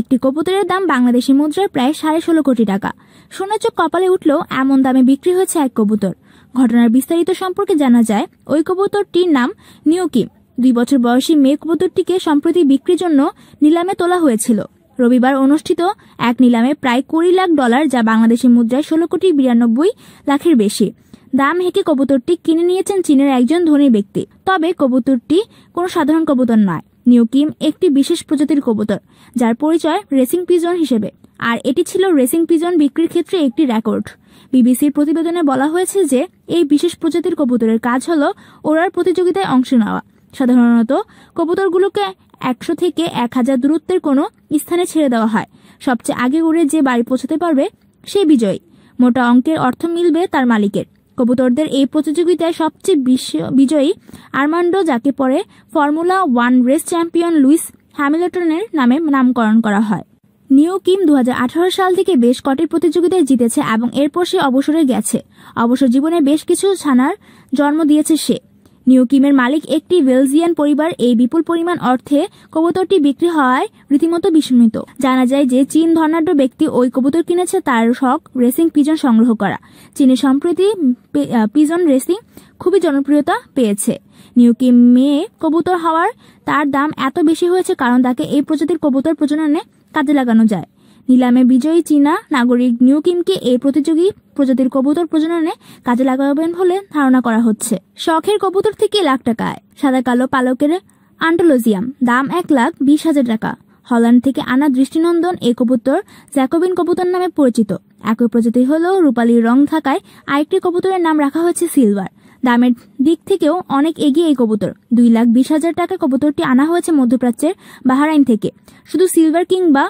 একটি কবুতরের দাম বাংলাদেশি মুদ্রায় প্রায় সাড়ে ষোলো কোটি টাকা সোনা চোখ কপালে উঠল এমন দামে বিক্রি হয়েছে এক কবুতর ঘটনার বিস্তারিত সম্পর্কে জানা যায় ওই কবুতরটির নাম নিউকিম দুই বছর বয়সী মেয়ে কবুতরটিকে সম্প্রতি বিক্রির জন্য নিলামে তোলা হয়েছিল রবিবার অনুষ্ঠিত এক নিলামে প্রায় কুড়ি লাখ ডলার যা বাংলাদেশি মুদ্রায় ষোলো কোটি বিরানব্বই লাখের বেশি দাম হেঁকে কবুতরটি কিনে নিয়েছেন চীনের একজন ধনী ব্যক্তি তবে কবুতরটি কোনো সাধারণ কবুতর নয় নিউকিম একটি বিশেষ প্রজাতির কবুতর যার পরিচয় রেসিং পিজন হিসেবে আর এটি ছিল রেসিং পিজন বিক্রির ক্ষেত্রে একটি রেকর্ড বিবিসির প্রতিবেদনে বলা হয়েছে যে এই বিশেষ প্রজাতির কবুতরের কাজ হল ওড়ার প্রতিযোগিতায় অংশ নেওয়া সাধারণত কবুতরগুলোকে একশো থেকে এক হাজার দূরত্বের কোনো স্থানে ছেড়ে দেওয়া হয় সবচেয়ে আগে উড়ে যে বাড়ি পৌঁছাতে পারবে সে বিজয়ী মোটা অঙ্কের অর্থ মিলবে তার মালিকের কবুতরদের এই প্রতিযোগিতায় সবচেয়ে বিজয়ী আর্মান্ডো যাকে পরে formula one race champion Lewis হ্যামিলটনের নামে নামকরণ করা হয় নিউ কিম দু সাল থেকে বেশ কটি প্রতিযোগিতায় জিতেছে এবং এরপর সে অবসরে গেছে অবসর জীবনে বেশ কিছু ছানার জন্ম দিয়েছে সে নিউকিমের মালিক একটি বেলজিয়ান পরিবার এই বিপুল পরিমাণ অর্থে কবুতরটি বিক্রি হওয়ায় রীতিমতো বিস্মিত জানা যায় যে চীন ধর্নাঢ্য ব্যক্তি ওই কবুতর কিনেছে তার শখ রেসিং পিজন সংগ্রহ করা চীনে সম্প্রতি পিজন রেসিং খুবই জনপ্রিয়তা পেয়েছে নিউকি মেয়ে কবুতর হওয়ার তার দাম এত বেশি হয়েছে কারণ তাকে এই প্রজাতির কবুতর প্রজননে কাজে লাগানো যায় নিলামে বিজয়ী চীনা নাগরিক নিউ কিমকে এই প্রতিযোগী প্রজাতির কবুতর প্রজননে কাজে লাগাবেন বলে ধারণা করা হচ্ছে শখের কবুতর থেকে লাখ টাকায় সাদা কালো পালকের আন্টোলোজিয়াম দাম এক লাখ বিশ হাজার টাকা হল্যান্ড থেকে আনা দৃষ্টিনন্দন এ কবুতর জ্যাকোবিন কবুতর নামে পরিচিত একই প্রজাতি হলেও রূপালী রং থাকায় আরেকটি কবুতরের নাম রাখা হয়েছে সিলভার দামের দিক থেকেও অনেক এগিয়ে এই কবুতর দুই লাখ বিশ হাজার টাকা কবুতরটি আনা হয়েছে মধ্যপ্রাচ্যের বাহারাইন থেকে শুধু সিলভার কিংবা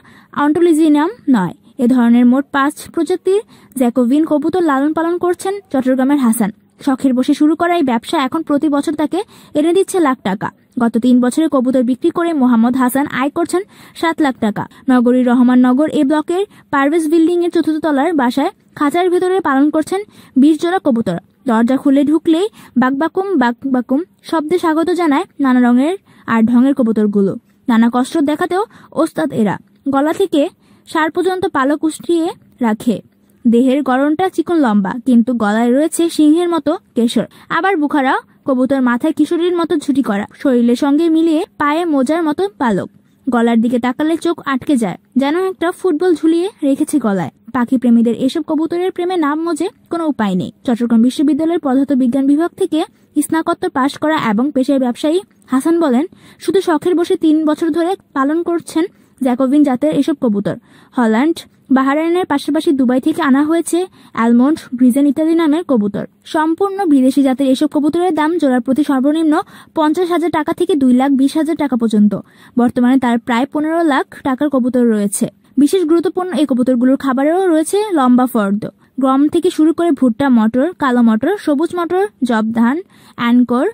অন্টোলিজিনিয়াম নয় এ ধরনের মোট পাঁচ প্রজাতির জ্যাকোভিন কবুতর লালন পালন করছেন চট্টগ্রামের হাসান শখের বসে শুরু করা এই ব্যবসা এখন প্রতি বছর তাকে এনে দিচ্ছে লাখ টাকা গত তিন বছরে কবুতর বিক্রি করে মোহাম্মদ হাসান আয় করছেন সাত লাখ টাকা নগরীর রহমান নগর এ ব্লকের পারভেজ বিল্ডিং এর চতুর্থ তলার বাসায় খাঁচার ভেতরে পালন করছেন বিশ জোড়া কবুতর দরজা খুলে ঢুকলেই বাকবাকুম বাকবাকুম শব্দে স্বাগত জানায় নানা রঙের আর ঢঙের কবুতরগুলো নানা কষ্ট দেখাতেও ওস্তাদ এরা গলা থেকে সার পর্যন্ত পালক উষ্ঠিয়ে রাখে দেহের গরমটা চিকন লম্বা কিন্তু গলায় রয়েছে সিংহের মতো কেশর আবার বুখারাও কবুতর মাথায় কিশোরীর মতো ঝুটি করা শরীরের সঙ্গে মিলিয়ে পায়ে মোজার মতো পালক গলার দিকে তাকালে চোখ আটকে যায় যেন একটা ফুটবল ঝুলিয়ে রেখেছে গলায় পাখি প্রেমীদের এসব কবুতরের প্রেমে নাম মজে কোনো উপায় নেই চট্টগ্রাম বিশ্ববিদ্যালয়ের পদার্থ বিজ্ঞান বিভাগ থেকে স্নাকোত্তর পাশ করা এবং পেশায় ব্যবসায়ী হাসান বলেন শুধু শখের বসে তিন বছর ধরে পালন করছেন জ্যাকোভিন জাতের এসব কবুতর হল্যান্ড বাহারাইনের পাশাপাশি দুবাই থেকে আনা হয়েছে অ্যালমন্ড গ্রিজেন ইত্যাদি নামের কবুতর সম্পূর্ণ বিদেশি জাতের এসব কবুতরের দাম জোড়ার প্রতি সর্বনিম্ন পঞ্চাশ হাজার টাকা থেকে দুই লাখ বিশ হাজার টাকা পর্যন্ত বর্তমানে তার প্রায় পনেরো লাখ টাকার কবুতর রয়েছে বিশেষ গুরুত্বপূর্ণ এই কবুতরগুলোর খাবারেও রয়েছে লম্বা ফর্দ গম থেকে শুরু করে ভুট্টা মটর কালো মটর সবুজ মটর জব ধান অ্যানকর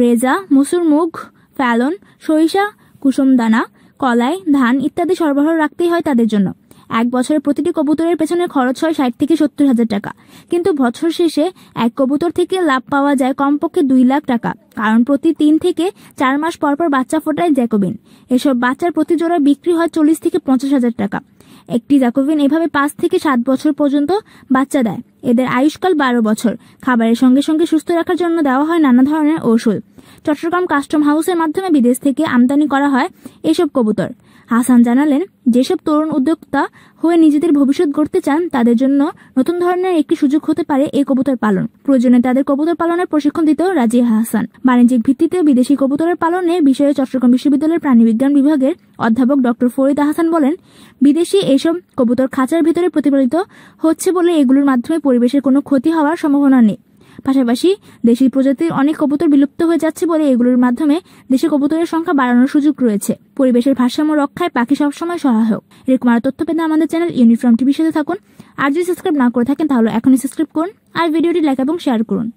রেজা মুসুর মুগ ফ্যালন সরিষা কুসুম দানা কলাই ধান ইত্যাদি সরবরাহ রাখতেই হয় তাদের জন্য এক বছরে প্রতিটি কবুতরের পেছনে খরচ হয় ষাট থেকে সত্তর হাজার টাকা কিন্তু বছর শেষে এক কবুতর থেকে লাভ পাওয়া যায় কমপক্ষে দুই লাখ টাকা কারণ প্রতি তিন থেকে চার মাস পরপর বাচ্চা ফোটায় জ্যাকোবিন এসব বাচ্চার প্রতি জোড়া বিক্রি হয় চল্লিশ থেকে পঞ্চাশ হাজার টাকা একটি জ্যাকোবিন এভাবে পাঁচ থেকে সাত বছর পর্যন্ত বাচ্চা দেয় এদের আয়ুষ্কাল বারো বছর খাবারের সঙ্গে সঙ্গে সুস্থ রাখার জন্য দেওয়া হয় নানা ধরনের ঔষধ চট্টগ্রাম কাস্টম হাউসের মাধ্যমে বিদেশ থেকে আমদানি করা হয় এসব কবুতর হাসান জানালেন যেসব তরুণ উদ্যোক্তা হয়ে নিজেদের ভবিষ্যৎ গড়তে চান তাদের জন্য নতুন ধরনের একটি সুযোগ হতে পারে এই কবুতর পালন প্রয়োজনে তাদের কবুতর পালনের প্রশিক্ষণ দিতেও রাজি হাসান বাণিজ্যিক ভিত্তিতে বিদেশি কবুতরের পালনে বিষয়ে চট্টগ্রাম বিশ্ববিদ্যালয়ের প্রাণীবিজ্ঞান বিভাগের অধ্যাপক ডক্টর ফরিদ হাসান বলেন বিদেশি এইসব কবুতর খাঁচার ভিতরে প্রতিপালিত হচ্ছে বলে এগুলোর মাধ্যমে পরিবেশের কোনো ক্ষতি হওয়ার সম্ভাবনা নেই পাশাপাশি দেশি প্রজাতির অনেক কবুতর বিলুপ্ত হয়ে যাচ্ছে বলে এগুলোর মাধ্যমে দেশে কবুতরের সংখ্যা বাড়ানোর সুযোগ রয়েছে পরিবেশের ভারসাম্য রক্ষায় পাখি সবসময় সহায়ক এরকম আরো তথ্য পেতে আমাদের চ্যানেল ইউনিফর্ম টিভির সাথে থাকুন আর যদি সাবস্ক্রাইব না করে থাকেন তাহলে এখনই সাবস্ক্রাইব করুন আর ভিডিওটি লাইক এবং শেয়ার করুন